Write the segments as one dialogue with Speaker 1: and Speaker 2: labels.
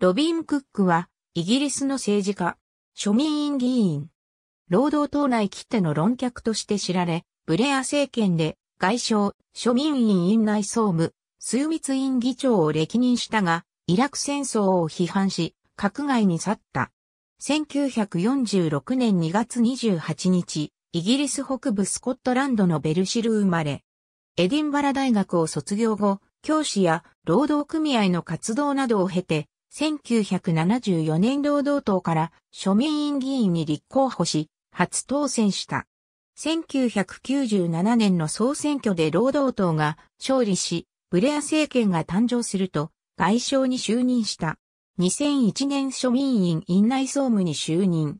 Speaker 1: ロビン・クックは、イギリスの政治家、
Speaker 2: 庶民院議員、労働党内きっての論客として知られ、ブレア政権で外相、庶民院院内総務、枢密院議長を歴任したが、イラク戦争を批判し、閣外に去った。1946年2月28日、イギリス北部スコットランドのベルシル生まれ、エディンバラ大学を卒業後、教師や労働組合の活動などを経て、1974年労働党から庶民院議員に立候補し、初当選した。1997年の総選挙で労働党が勝利し、ブレア政権が誕生すると、外相に就任した。2001年庶民院院内総務に就任。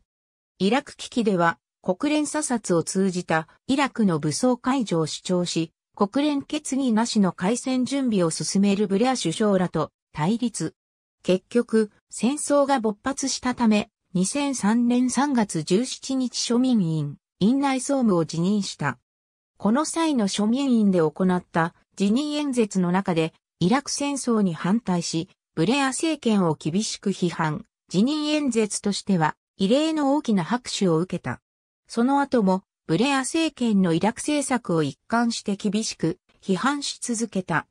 Speaker 2: イラク危機では、国連査察を通じたイラクの武装解除を主張し、国連決議なしの改戦準備を進めるブレア首相らと対立。結局、戦争が勃発したため、2003年3月17日庶民院、院内総務を辞任した。この際の庶民院で行った辞任演説の中で、イラク戦争に反対し、ブレア政権を厳しく批判、辞任演説としては、異例の大きな拍手を受けた。その後も、ブレア政権のイラク政策を一貫して厳しく批判し続けた。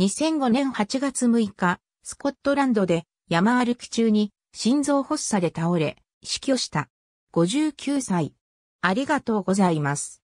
Speaker 2: 2005年8月6日、スコットランドで山歩き中に心臓発作で倒れ、
Speaker 1: 死去した。59歳。ありがとうございます。